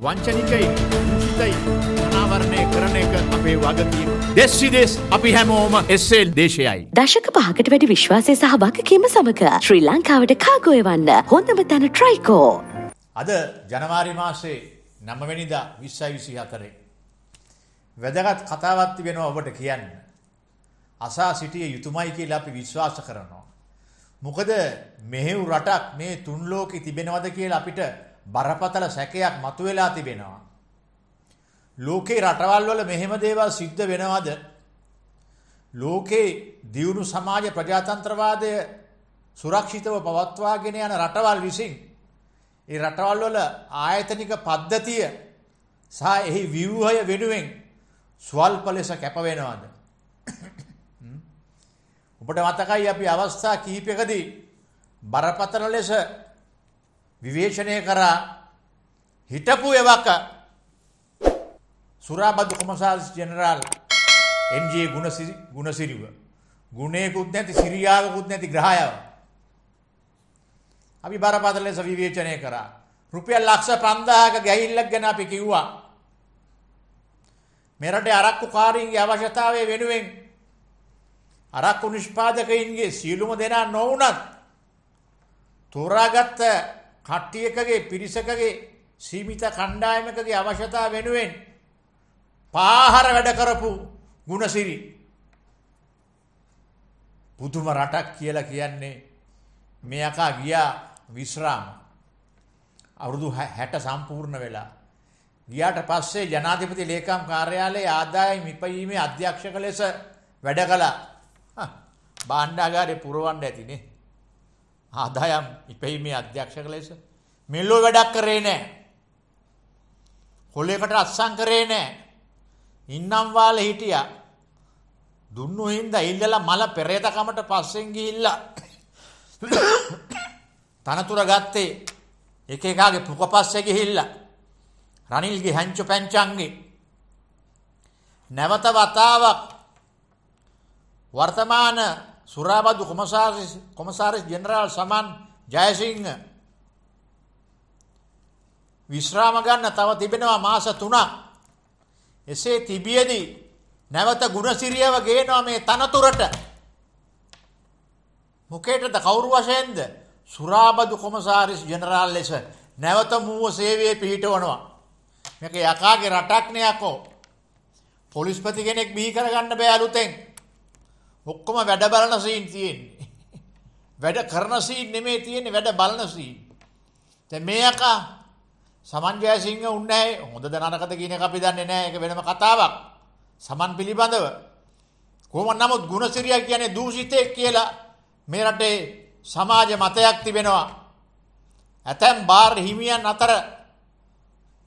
වංචනිකයි සිතයි අනාවරණය කරන එක අපේ වගකීම. දෙස් විදෙස් අපි හැමෝම එස්සෙල් දේශයයි. දශක පහකට වැඩි විශ්වාසය සහ වගකීම සමඟ ශ්‍රී ලංකාවට කාගෝය වන්න හොඳම තැන ට්‍රයිකෝ. අද ජනවාරි මාසේ නමවැනිදා විශ්සයි විසි හතරේ. වැදගත් කතාවත්ති වෙනවා ඔබට කියන්න. අසා සිටිය යුතුමයි කියලා අපි විශ්වාස කරනවා. මොකද මෙහෙව් රටක් මේ තුන් ලෝකෙ තිබෙනවද කියලා අපිට බරපතල සැකයක් මතුවලා තිබෙනවා. ලෝකේ රටවල් වල මෙහෙම දේවල් සිද්ධ වෙනවද? ලෝකේ දියුණු සමාජ ප්‍රජාතන්ත්‍රවාදය සුරක්ෂිතව පවත්වාගෙන යන රටවල් විසින් ඒ රටවල් වල ආයතනික පද්ධතිය සහ එහි ව්‍යුහය වෙනුවෙන් ස්වල්ප ලෙස කැප වෙනවද? ඔබට මතකයි අපි අවස්ථා කිහිපයකදී බරපතල ලෙස විවේචනය කරා හිටපු එවක සුරාබදු කොමසාරිස් ජෙනරාල් එම්ජේ ගුණසිරිව ගුණේකුත් නැති සිරියාවකුත් නැති ග්‍රහයව අපි බරපතල ලෙස විවේචනය කරා රුපියල් ලක්ෂ 5000ක ගැහිල්ලක් ගැන අපි කිව්වා මෙරට අරක්කු කාරීන්ගේ අවශ්‍යතාවය වෙනුවෙන් අරක්කු නිෂ්පාදකයින්ගේ සියලුම දෙනා නොවුනත් තෝරාගත්ත කට්ටියකගේ පිරිසකගේ සීමිත කණ්ඩායමකගේ අවශ්‍යතා වෙනුවෙන් පාහර වැඩ කරපු ගුණසිරි පුදුම රටක් කියලා කියන්නේ මේ අකා ගියා විශ්‍රාම අවුරුදු 60 සම්පූර්ණ වෙලා ගියාට පස්සේ ජනාධිපති ලේකම් කාර්යාලයේ ආදායම් විපයීමේ අධ්‍යක්ෂක ලෙස වැඩ කළා. භාණ්ඩාගාරේ පුරවන්න ඇතිනේ. ආදායම් ඉපැීමේ අධ්‍යක්ෂක ලෙස මෙල්ලෝ වැඩක් කරේ නෑ. කොලේකට අත්සන් කරේ නෑ. ඉන්නම් වාල හිටියා. දුන්නු හින්දා ඉල්ලලා මල පෙරේතකමට පස්සෙන් ගිහිල්ලා තනතුර ගත්තේ එක එකාගේ පුක පස්සේ ගිහිල්ලා රනිල්ගේ හැංචු පැංචන්ගේ නැවත වතාවක් වර්තමාන සුරාබදු කොමසාරිස් ජෙනරාල් සමන් ජයසිංහ විශ්‍රාම ගන්න තව තිබෙනවා මාස තුනක් එසේ තිබියදී නැවත ගුණසිරියව ගේනවා මේ තනතුරට මොකේටද කවුරු වශයෙන්ද සුරාබදු කොමසාරිස් ජෙනරාල් ලෙස නැවත මූව සේවයේ පිහිටවනවා මේක යකාගේ රටක් නෑකෝ පොලිස්පති කෙනෙක් බිහි කරගන්න බෑ අලුතෙන් ඔක්කොම වැඩ බලන සීන් තියෙන්නේ. වැඩ කරන සීන් නෙමෙයි තියෙන්නේ වැඩ බලන සීන්. දැන් මේ අකා සමන් ජයසිංහ උන්නේ හොඳද නරකද කියන එක අපි දන්නේ නැහැ. ඒක වෙනම කතාවක්. සමන් පිළිබඳව කොහොම නමුත් ගුණසිරියා කියන්නේ දූෂිතයෙක් කියලා මේ රටේ සමාජ මතයක් තිබෙනවා. ඇතැම් බාර් හිමියන් අතර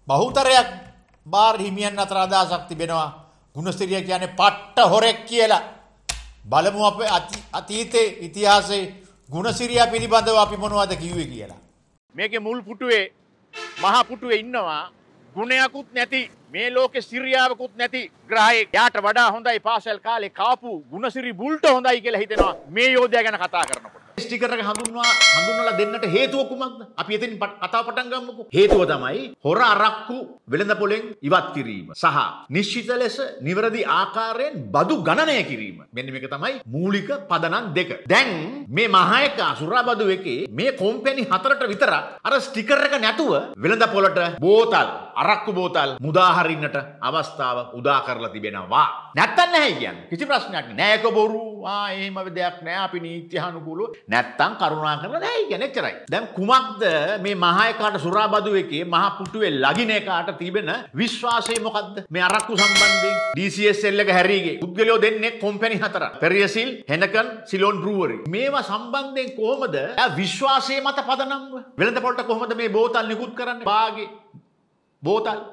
බහුතරයක් බාර් හිමියන් අතර අදහසක් තිබෙනවා. ගුණසිරියා කියන්නේ පට්ට හොරෙක් කියලා. බලමු අපේ අතීතයේ ඉතිහාසයේ ගුණසිරියා පිළිබඳව අපි මොනවද කිව්වේ කියලා. මේකේ මුල් පුටුවේ මහා පුටුවේ ඉන්නවා ගුණයකුත් නැති මේ ලෝකෙ සිරියාවකුත් නැති ග්‍රහයේ යාට වඩා හොඳයි පාසල් කාලේ කාපු ගුණසිරි බුල්ට හොඳයි කියලා හිතෙනවා මේ යෝධයා ගැන කතා කරනකොට. ස්ටිකරක හඳුන්වා හඳුන්වලා දෙන්නට හේතුව කුමක්ද? අපි එතනින් කතාව පටන් ගමුකෝ. හේතුව තමයි හොර අරක්කු වෙළඳ පොලෙන් ඉවත් කිරීම සහ නිශ්චිත ලෙස නිවැරදි ආකාරයෙන් බදු ගණනය කිරීම. මෙන්න මේක තමයි මූලික පදනම් දෙක. දැන් මේ මහායක අසුරාබදු එකේ මේ කොම්පැනි හතරට විතරක් අර ස්ටිකර් එක නැතුව වෙළඳ පොලට බෝතල් අරක්කු බෝතල් මුදා හරින්නට අවස්ථාව උදා කරලා තිබෙනවා. නැත්තම් නැහැ කියන්නේ. කිසි ප්‍රශ්නයක් නෑ. ඒක බොරු. ආ එහෙම දෙයක් නෑ. අපි නීත්‍ය අනුකූලව නැත්තම් කරුණාකරලා නැහැ කියන්නේ එච්චරයි. දැන් කුමක්ද මේ මහායකාට සුරාබදුවේකේ මහා පුටුවේ ලගිනේකාට තිබෙන විශ්වාසය මොකද්ද? මේ අරක්කු සම්බන්ධයෙන් DCSL එක හැරීගේ පුද්ගලයෝ දෙන්නේ කොම්පැනි හතරක්. පෙරියසිල්, හෙනකන්, සිලෝන් බ්‍රූවරි. මේවා සම්බන්ධයෙන් කොහොමද විශ්වාසය මත පදනම්ව වෙළඳපොළට කොහොමද මේ බෝතල් නිකුත් කරන්නේ? බාගේ බෝතල්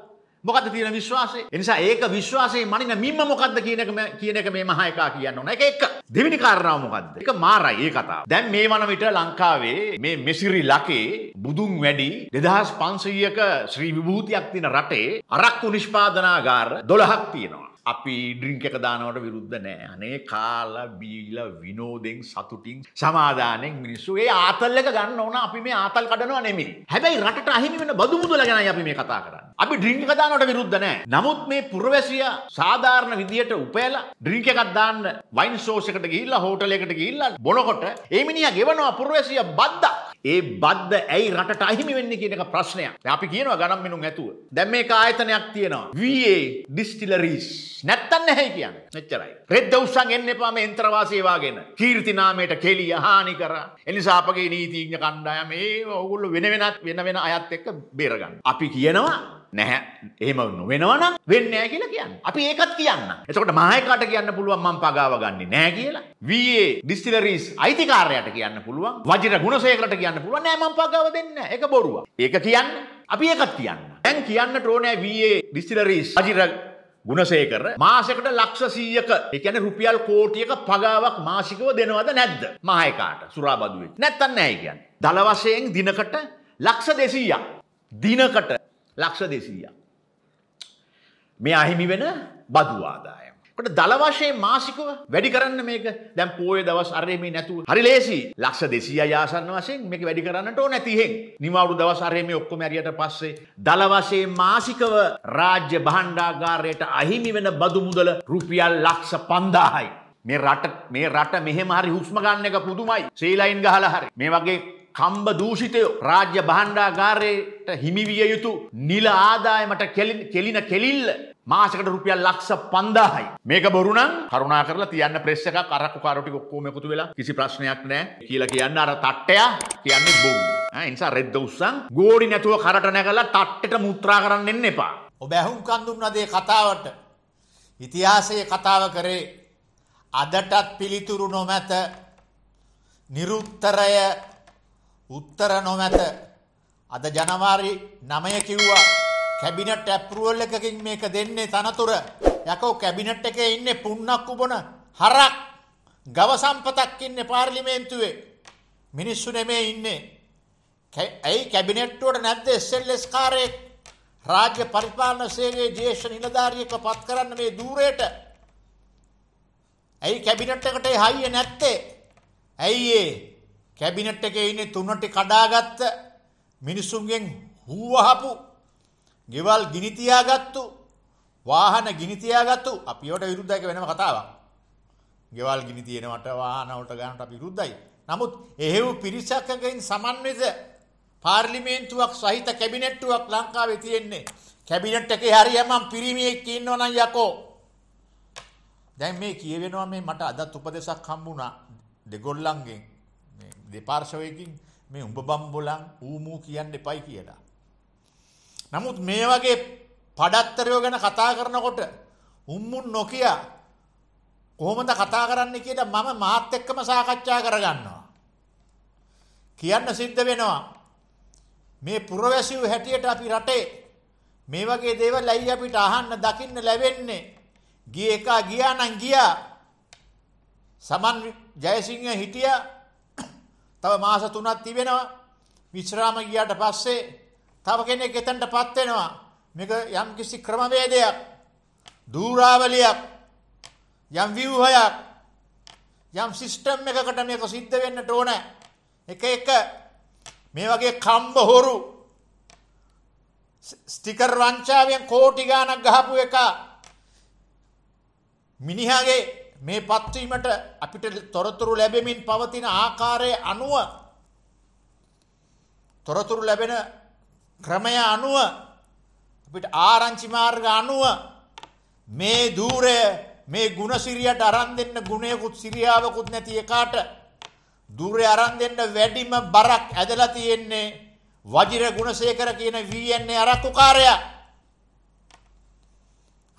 මොකද තියෙන විශ්වාසය. එනිසා ඒක විශ්වාසයේ මනින මිම්ම මොකද්ද කියන එක කියන එක මේ මහා එකා කියන්න ඕන. ඒක එක. දෙවෙනි කාරණාව මොකද්ද? ඒක මාරයි ඒ කතාව. දැන් මේ වන විට ලංකාවේ මේ මෙසිරි ලකේ බුදුන් වැඩි 2500ක ශ්‍රී විභූතියක් තියෙන රටේ අරක්කු නිෂ්පාදනාගාර 12ක් තියෙනවා. අපි ඩ්‍රිංක එක දානවට විරුද්ධ නෑ අනේ කාලා බීල විනෝදෙන් සතුටින් සමාධානයෙන් මිනිස්සු ඒ ආතල් එක ගන්න ඕන අපි මේ ආතල් කඩනවා නෙමෙයි. හැබැයි රටට අහිමි වෙන බදු මුදල ගැනයි අපි මේ කතා කරන්නේ. අපි ඩ්‍රිංක එක දානවට විරුද්ධ නෑ. නමුත් මේ පුරවැසියා සාධාරණ විදියට උපයලා ඩ්‍රිංක එකක් දාන්න වයින් සෝස් එකට ගිහිල්ලා හෝටල් එකට ගිහිල්ලා බොනකොට ඒ මිනිහා ගෙවනවා පුරවැසියා බද්දක්. ඒ බද්ධ ඇයි රටට අහිමි වෙන්න කියන එක ප්‍රශ්නයක් අපි කියනවා ගනම් මිනුම් ඇතුව දැම් මේ ආයතනයක් තියෙනවා වA ඩිස්ටිලරීස් නැත්තන්න හැයි කියන්න එච්චරයි රෙද්ද උත්සන් එන්න එපාම එන්ත්‍රවාසේවාගෙන කීර්තිනාමයට කෙලිය හානි කර එනිසා අපගේ නීතිීඥ කණ්ඩායම ඒ ඔගුල්ල වෙන වෙනත් වෙන වෙන අයත් එක්ක බේරගන්න අපි කියනවා නැහැ එහෙම නොවෙනවනම් වෙන්නේ කියලා කියන්න. අපි ඒකත් කියන්න. එතකොට මහේකාට කියන්න පුළුවන් මම පගාව ගන්නෙ නැහැ කියලා. VA ඩිස්ටිලරීස් අයිතිකාරයාට කියන්න පුළුවන්. වජිර ගුණසේකරට කියන්න පුළුවන් නෑ මම පගාව දෙන්නේ නැහැ. ඒක බොරුවක්. ඒක කියන්න. අපි ඒකත් කියන්න. දැන් කියන්න ටෝනේ VA ඩිස්ටිලරීස් වජිර ගුණසේකර මාසෙකට ලක්ෂ 100ක ඒ කියන්නේ රුපියල් කෝටියක පගාවක් මාසිකව දෙනවද නැද්ද? මහේකාට සුරාබදුවේ. නැත්තම් නැහැ කියන්නේ. දල වශයෙන් දිනකට ලක්ෂ 200ක් දිනකට ලක්ෂ දෙසීයක්. මේ අහිමි වෙන බදු ආදායම. කොට දල වශයෙන් මාසිකව වැඩි කරන්න මේක දැන් පෝය දවස් අරේ මේ නැතුව හරි ලේසි ලක්ෂ 200යි ආසන්න වශයෙන් මේක වැඩි කරන්නට ඕන නැති හේන් නිවාඩු දවස් අරේ මේ ඔක්කොම ඇරියට පස්සේ දල වශයෙන් මාසිකව රාජ්‍ය භාණ්ඩාගාරයට අහිමි වෙන බදු මුදල රුපියල් ලක්ෂ 5000යි මේ රට මේ රට මෙහෙම හරි හුස්ම ගන්න එක පුදුමයි. ශ්‍රීලයින් ගහලා හරි. මේ වගේ කම්බ දූෂිතය රාජ්‍ය බහණ්ඩාගාරයට හිමිවිය යුතු නිල ආදායමට කෙලින කෙලිල්ල මාසකට රුපියල් ලක්ෂ පන්දාහයි. මේක බොරුනම් කරුණා කරලා තියන්න ප්‍රෙස් එකක් අරක්කු කාරටි ඔක්කොම එකතු වෙලා කිසි ප්‍රශ්නයක් නැහැ කියලා කියන්න අර තට්ටයා කියන්නේ බොරු. නිසා රෙද්ද උස්සන් ගෝඩි නැතුව කරට නැගලා තට්ටට මුත්‍රා කරන්න එන්න එපා. ඔබ ඇහුම් කන් දුන්නදේ කතාවට ඉතිහාසයේ කතාව කරේ අදටත් පිළිතුරු නොමැත නිරුත්තරය උත්තර නොමැත. අද ජනවාරි 9 කිව්වා කැබිනට් ඇප්‍රූවල් එකකින් මේක දෙන්නේ තනතුර. යකෝ කැබිනට් එකේ ඉන්නේ පුන්නක් උබන හරක්. ගව සම්පතක් ඉන්නේ පාර්ලිමේන්තුවේ. මිනිස්සු නෙමේ ඉන්නේ. ඇයි කැබිනට්ටුවට නැද්ද SLS කාරයෙක් රාජ්‍ය පරිපාලන සේවයේ ජේෂ්ඨ නිලධාරියෙක්ව පත් කරන්න මේ দূරයට ඇයි කැබිනට් එකට හයිය නැත්තේ ඇයි ඒ කැබිනට් එකේ ඉන්නේ තුනට කඩාගත්ත මිනිසුන්ගෙන් හූවහපු ගෙවල් ගිනි තියාගත්තු වාහන ගිනි තියාගත්තු අපි ඒවට විරුද්ධයි වෙනම කතාවක්. ගෙවල් ගිනි තියෙනවට වාහන වලට ගන්නට අපි විරුද්ධයි. නමුත් එහෙව් පිරිසකකින් සමන්විත පාර්ලිමේන්තුවක් සහිත කැබිනට්ටුවක් ලංකාවේ තියෙන්නේ. කැබිනට් එකේ හරියම පිරිමියෙක් ඉන්නවනම් යකෝ. දැන් මේ කියවෙනවා මේ මට අදත් උපදේශක් හම්බුණා දෙගොල්ලන්ගෙන්. දෙපාර්ශවයකින් මේ උඹ බම්බොලන් ඌමූ කියන්න එපයි කියලා. නමුත් මේ වගේ පඩත්තරයෝ ගැන කතා කරනකොට උම්මුන් නොකිය කොහොමද කතා කරන්න කියට මම මාත් එක්කම සාකච්ඡා කරගන්නවා. කියන්න සිද්ධ වෙනවා. මේ පුරවැසිව් හැටියට අපි රටේ මේ වගේ දේවල් ඇයි අපිට අහන්න දකින්න ලැබෙන්නේ. ගිය එකා ගියා නම් ගියා. සමන් ජයසිංහ හිටියා තව මාස 3ක් තිබෙනවා. විශ්‍රාම ගියාට පස්සේ තව කෙනෙක් එතනටපත් වෙනවා. මේක යම්කිසි ක්‍රමවේදයක්, දූරාවලියක්, යම් ව්‍යුහයක්, යම් සිස්ටම් එකකට මේක සිද්ධ වෙන්නට ඕන. එක එක මේ වගේ කම්බ හොරු ස්ටිකර් වංචාවෙන් කෝටි ගාණක් ගහපු එක මිනිහාගේ මේ පත්වීමට අපිට තොරතුරු ලැබෙමින් පවතින ආකාරය අනුව තොරතුරු ලැබෙන ක්‍රමය අනුව අපිට ආරංචි මාර්ග අනුව මේ ධූරය මේ ಗುಣසිරියට අරන් දෙන්න ගුණයකුත් සිරියාවකුත් නැති එකාට ධූරය අරන් දෙන්න වැඩිම බරක් ඇදලා තියෙන්නේ වජිර ගුණසේකර කියන වීඑන්ඒ අරක්කුකාරයා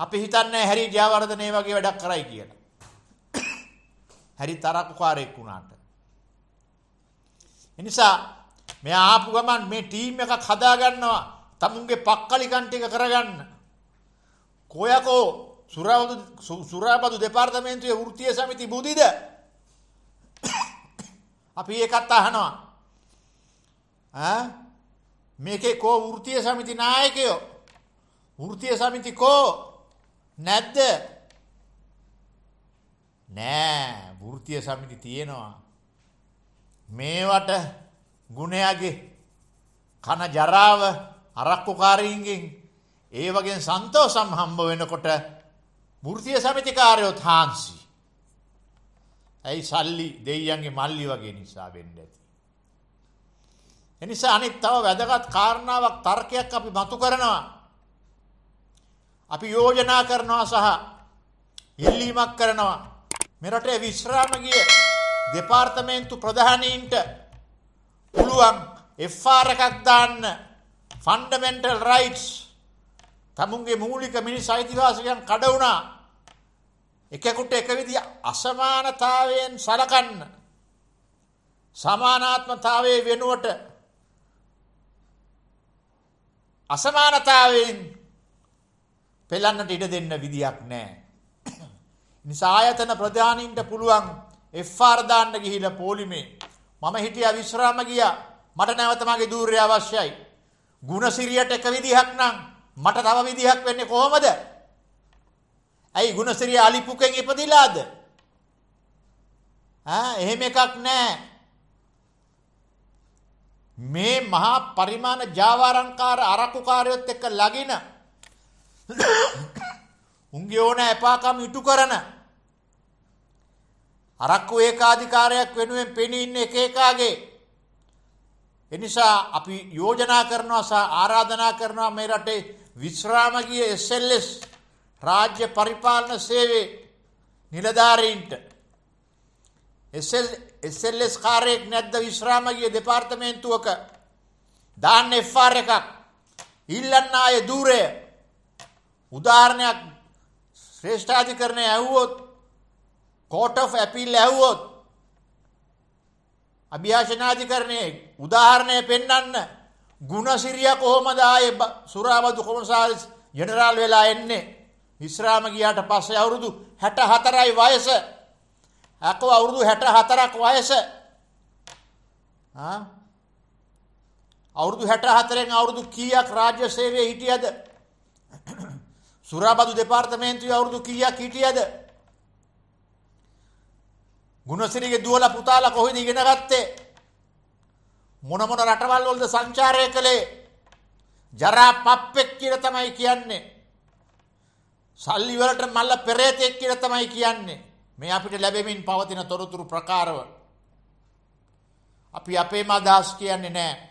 අපි හිතන්නේ හැරි ජයවර්ධනේ වගේ වැඩක් කරයි කියලා. හරි තරක්කාරයෙක් වුණාට. එනිසා මෙයා ආපු ගමන් මේ ටීම් එකක් හදාගන්නවා තමුන්ගේ පක්කලිකන් ටික කරගන්න. කොයකෝ සුරාබදු සුරාබදු දෙපාර්තමේන්තුවේ වෘත්තීය සමිති බුදිද? අපි ඒකත් අහනවා. ඈ මේකේ කෝ වෘත්තීය සමිති නායකයෝ? වෘත්තීය සමිති කෝ නැද්ද? නෑ වෘත්තීය සමිති තියෙනවා. මේවට ගුණයාගේ කන ජරාව අරක්කුකාරීන්ගෙන් ඒ වගේ සන්තෝෂම් හම්බ වෙනකොට වෘත්තීය සමිතිකාරයොත් හාන්සි. ඇයි සල්ලි දෙයියන්ගේ මල්ලි වගේ නිසා වෙන්න ඇති. එනිසා අනිත් තව වැදගත් කාරණාවක් තර්කයක් අපි මතු කරනවා. අපි යෝජනා කරනවා සහ ඉල්ලීමක් කරනවා. මෙරටේ විශ්‍රාම ගිය දෙපාර්තමේන්තු ප්‍රධානීන්ට පුළුවන් FR එකක් දාන්න ෆන්ඩමෙන්ටල් රයිට්ස් තමුන්ගේ මූලික මිනිස් අයිතිවාසිකයන් කඩ වුණා එකෙකුට එක විදිය අසමානතාවයෙන් සලකන්න සමානාත්මතාවයේ වෙනුවට අසමානතාවයෙන් පෙළන්නට ඉඩ දෙන්න විදියක් නැහැ නිසා ආයතන ප්‍රධානීන්ට පුළුවන් FR දාන්න ගිහිලා පොලිමේ මම හිටියා විශ්‍රාම ගියා මට නැවත මගේ ධූරය අවශ්‍යයි. ගුණසිරියට එක විදිහක් නම් මට තව විදිහක් වෙන්නේ කොහොමද? ඇයි ගුණසිරිය අලිපුකෙන් ඉපදිලාද? ආ එහෙම එකක් නැහැ. මේ මහා පරිමාණ ජාවාරංකාර අරකුකාරයොත් එක්ක ලගින උන්ගේ ඕන එපාකම් ඉටු කරන අරක්කු ඒකාධිකාරයක් වෙනුවෙන් පෙනී ඉන්න එක එකාගේ එනිසා අපි යෝජනා කරනවා සහ ආරාධනා කරනවා මේ රටේ විශ්‍රාමගිය SLS රාජ්‍ය පරිපාලන සේවේ නිලධාරීන්ට SLS කාර්යයක් නැද්ද විශ්‍රාමගිය දෙපාර්තමේන්තුවක දාන්න FR එකක් ඉල්ලන්න ආයේ দূරය උදාහරණයක් ශ්‍රේෂ්ඨාධිකරණය ඇහුවොත් කෝට් ඔෆ් ඇපීල් ඇහුවොත් අභ්‍යාශනාධිකරණයේ උදාහරණය පෙන්වන්න ගුණසිරිය කොහොමද ආයේ සුරාබදු කොමසාරිස් ජෙනරාල් වෙලා එන්නේ විශ්‍රාම ගියාට පස්සේ අවුරුදු 64යි වයස. අකෝ අවුරුදු 64ක් වයස. ආ අවුරුදු 64න් අවුරුදු කීයක් රාජ්‍ය සේවයේ හිටියද? සුරාබදු දෙපාර්තමේන්තුවේ අවුරුදු කීයක් හිටියද? ගුණසිරිගේ දුවලා පුතාලා කොහෙද ඉගෙන ගත්තේ? මොන මොන රටවල් වලද සංචාරය කළේ? ජරා පප්පෙක් කියලා තමයි කියන්නේ. සල්ලි වලට මල්ල පෙරේතෙක් කියලා තමයි කියන්නේ. මේ අපිට ලැබෙමින් පවතින තොරතුරු ප්‍රකාරව. අපි අපේම අදහස් කියන්නේ නැහැ.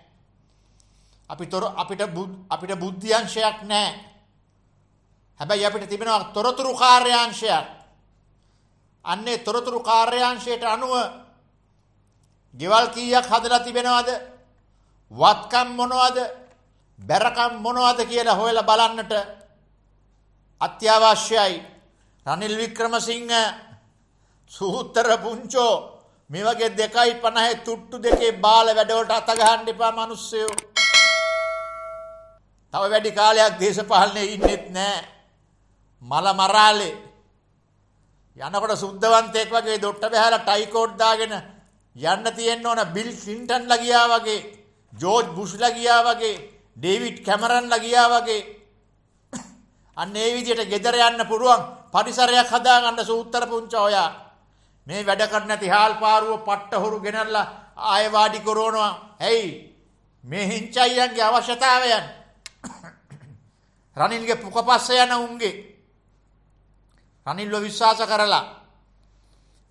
අපි තොර අපිට අපිට බුද්ධි අංශයක් නැහැ. හැබැයි අපිට තිබෙනවා තොරතුරු කාර්යාංශයක්. අන්නේ තොරතුරු කාර්යාංශයට අනුව ගෙවල් කීයක් හදලා තිබෙනවද? වත්කම් මොනවද? බැරකම් මොනවද කියලා හොයලා බලන්නට අත්‍යවශ්‍යයි. රනිල් වික්‍රමසිංහ සූත්‍ර පුංචෝ මේ වගේ දෙකයි 50 තුට්ටු දෙකේ බාල වැඩවලට අත ගහන්න එපා මිනිස්සුયો. තව වැඩි කාලයක් දේශපාලනේ ඉන්නෙත් නැහැ. මල මරාලේ යනකොට සුද්ධවන්තයෙක් වගේ දොට්ට බැහැලා ටයිකෝඩ් දාගෙන යන්න තියෙන්න ඕන බිල් ක්ලින්ටන්ලා ගියා වගේ ජෝර්ජ් බුෂ්ලා ගියා වගේ ඩේවිඩ් කැමරන්ලා ගියා වගේ අන්න ඒ විදිහට ගෙදර යන්න පුළුවන් පරිසරයක් හදාගන්න සූත්‍ර පුංචා ඔයා මේ වැඩ කර නැති හාල් පාරුව පට්ට හොරු ගෙනල්ලා ආය වාඩි කරනවා ඇයි මේ හිංචයියන්ගේ අවශ්‍යතාවයන් රනිල්ගේ පුකපස්ස යන උන්ගේ අනිල්ව විශ්වාස කරලා.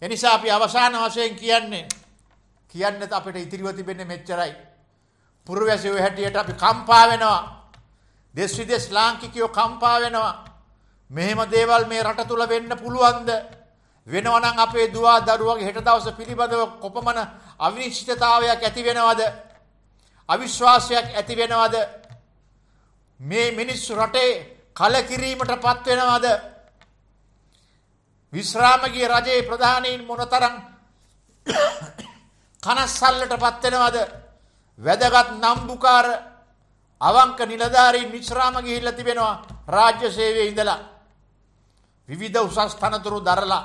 එනිසා අපි අවසාන වශයෙන් කියන්නේ කියන්නත් අපිට ඉතිරිව තිබෙන්නේ මෙච්චරයි. පුරවැසියෝ හැටියට අපි කම්පා වෙනවා. දෙස් විදෙස් ලාංකිකයෝ කම්පා වෙනවා. මෙහෙම දේවල් මේ රට තුල වෙන්න පුළුවන්ද? වෙනවනම් අපේ දුවා දරුවගේ හෙට දවස පිළිබඳව කොපමණ අවිනිශ්චිතතාවයක් ඇති වෙනවද? අවිශ්වාසයක් ඇති වෙනවද? මේ මිනිස්සු රටේ කලකිරීමටපත් වෙනවද? විශ්‍රාමගේ රජයේ ප්‍රධානීන් මොනතරම් කනස්සල්ලට පත්වෙනවද වැදගත් නම්බුකාර අවංක නිලධාරීන් විශ්‍රාම ගිහිල්ලා තිබෙනවා රාජ්‍ය සේවයේ ඉඳලා විවිධ උසස් තනතුරු දරලා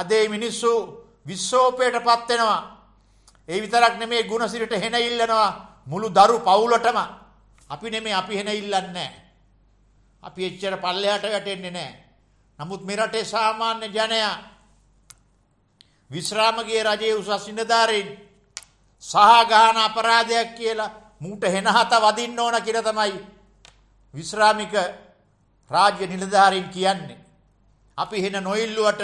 අදේ මිනිස්සු විශ්වෝපයට පත් වෙනවා ඒ විතරක් නෙමේ ගුණසිරිට හෙන ඉල්ලනවා මුළු දරු පවුලටම අපි නෙමේ අපි හෙන ඉල්ලන්නේ නැහැ අපි එච්චර පල්ලෙහාට වැටෙන්නේ නැහැ නමුත් මේ රටේ සාමාන්‍ය ජනයා විශ්‍රාමගේ රජයේ උසස් ඉඳදාරෙන් සහගාන අපරාධයක් කියලා මූට හෙනහත වදින්න ඕන කියලා තමයි විශ්‍රාමික රාජ්‍ය නිලධාරීන් කියන්නේ. අපි හෙන නොඉල්ලුවට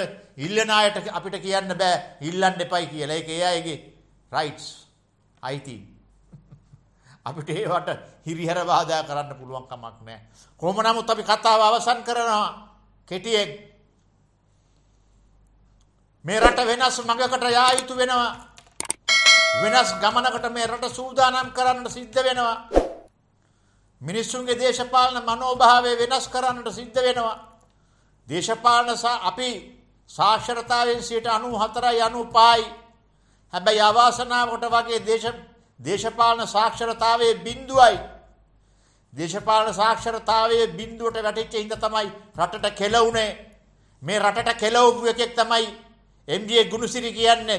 ඉල්ලන අයට අපිට කියන්න බෑ ඉල්ලන්න එපයි කියලා. ඒක ඒ අයගේ රයිට්ස් අයිති. අපිට ඒවට හිරිහැර බාධා කරන්න පුළුවන් කමක් නෑ. කොහොම නමුත් අපි කතාව අවසන් කරනවා. කෙටියෙන් මේ රට වෙනස් මඟකට යා යුතු වෙනවා. වෙනස් ගමනකට මේ රට සූදානම් කරන්නට සිද්ධ වෙනවා. මිනිස්සුන්ගේ දේශපාලන මනෝභාවය වෙනස් කරන්නට සිද්ධ වෙනවා. දේශපාලන අපි සාක්ෂරතාවෙන් 94යි 95යි. හැබැයි අවාසනාවකට වගේ දේශපාලන සාක්ෂරතාවයේ බිඳුවයි දේශපාලන සාක්ෂරතාවයේ බිඳුවට වැටිච්ච හින්දා තමයි රටට කෙලවුනේ. මේ රටට කෙලවපු එකෙක් තමයි MDA ගුණසිරි කියන්නේ.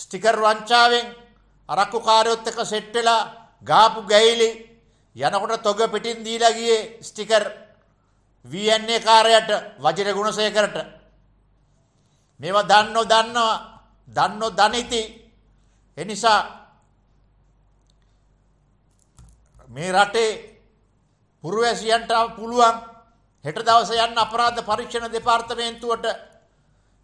ස්ටිකර් වංචාවෙන් අරක්කු කාර්යොත් එක්ක සෙට් වෙලා ගාපු ගැහිලි යනකොට තොග පිටින් දීලා ගියේ ස්ටිකර් VNA කාර්යයට වජිර ගුණසේකරට. මේවා දන්නෝ දන්නවා දන්නෝ දනිති. එනිසා මේ රටේ පුරවැසියන්ට පුළුවන් හෙට දවස යන්න අපරාධ පරීක්ෂණ දෙපාර්තමේන්තුවට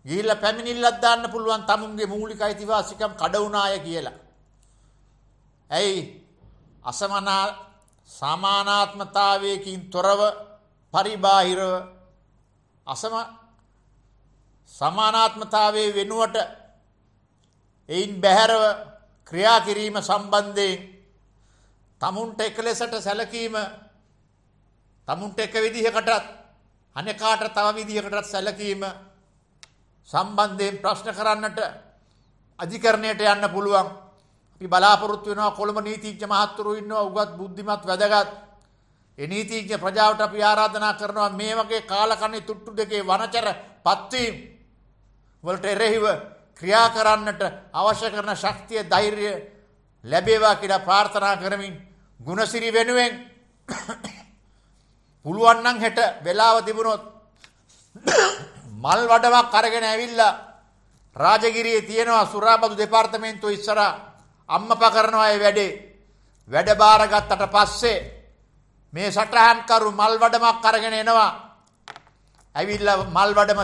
ගිහිල්ලා පැමිණිල්ලක් දාන්න පුළුවන් තමුන්ගේ මූලික අයිතිවාසිකම් කඩවුනාය කියලා. ඇයි අසමනා සමානාත්මතාවයකින් තොරව පරිබාහිරව අසම සමානාත්මතාවයේ වෙනුවට එයින් බැහැරව ක්‍රියා කිරීම සම්බන්ධයෙන් තමුන්ට එක ලෙසට සැලකීම තමුන්ට එක විදිහකටත් අනෙකාට තව විදිහකටත් සැලකීම සම්බන්ධයෙන් ප්‍රශ්න කරන්නට අධිකරණයට යන්න පුළුවන්. අපි බලාපොරොත්තු වෙනවා කොළඹ නීතිඥ මහත්තුරු ඉන්නවා උගත් බුද්ධිමත් වැදගත්. ඒ නීතිඥ ප්‍රජාවට අපි ආරාධනා කරනවා මේ වගේ කාලකණ්ණි තුට්ටු දෙකේ වනචර පත්වීම් වලට එරෙහිව ක්‍රියා කරන්නට අවශ්‍ය කරන ශක්තිය ධෛර්යය ලැබේවා කියලා ප්‍රාර්ථනා කරමින් ගුණසිරි වෙනුවෙන් පුළුවන් නම් හෙට වෙලාව තිබුණොත් මල් වඩමක් අරගෙන ඇවිල්ලා රාජගිරියේ තියෙනවා සුරාබදු දෙපාර්තමේන්තුව ඉස්සරහා අම්මපා කරනවා ඒ වැඩේ වැඩ බාරගත්තට පස්සේ මේ සටහන් කරු මල් වඩමක් අරගෙන එනවා ඇවිල්ලා මල් වඩම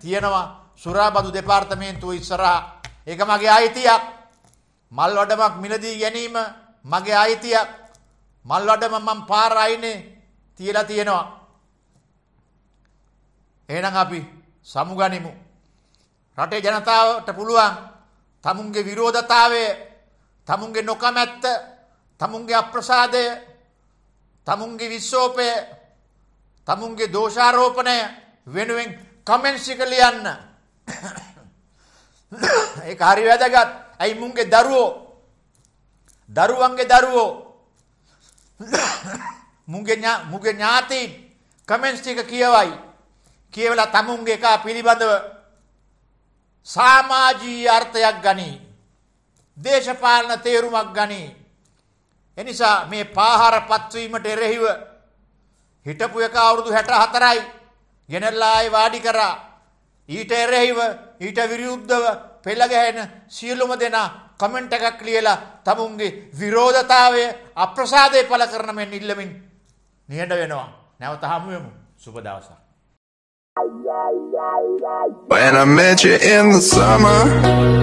තියෙනවා සුරාබදු දෙපාර්තමේන්තුව ඉස්සරහා ඒක මගේ අයිතියක් මල් වඩමක් මිලදී ගැනීම මගේ අයිතියක් මල්වඩම මම පාර අයිනේ තියලා තියෙනවා. එහෙනම් අපි සමුගනිමු. රටේ ජනතාවට පුළුවන් තමුන්ගේ විරෝධතාවය, තමුන්ගේ නොකමැත්ත, තමුන්ගේ අප්‍රසාදය, තමුන්ගේ විශ්සෝපය, තමුන්ගේ දෝෂාරෝපණය වෙනුවෙන් කමෙන්ට්ස් එක ලියන්න. ඒක හරි වැදගත්. ඇයි මුන්ගේ දරුවෝ දරුවන්ගේ දරුවෝ මුගේ මුගේ ඥාතීන් කමෙන්ට්ස් ටික කියවයි. කියවලා තමුන්ගේ එක පිළිබඳව සමාජීය අර්ථයක් ගනී. දේශපාලන තේරුමක් ගනී. එනිසා මේ පාහාර පත්වීමට එරෙහිව හිටපු එක අවුරුදු 64යි ගෙනල්ලා ආයි වාඩි කරා. ඊට එරෙහිව ඊට විරුද්ධව පෙළ ගැහෙන සියලුම දෙනා කමෙන්ට් එකක් ලියලා තමුන්ගේ විරෝධතාවය අප්‍රසාදය පළ කරන මෙන් ඉල්ලමින් නිහඬ වෙනවා. නැවත හමු වෙමු. සුබ දවසක්. When I met you in the summer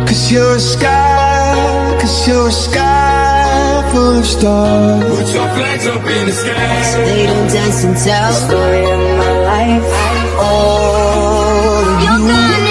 Cause you're a sky, cause you're a sky full of stars Put your flags up in the sky So they don't dance and tell the story of my life Oh, you're gonna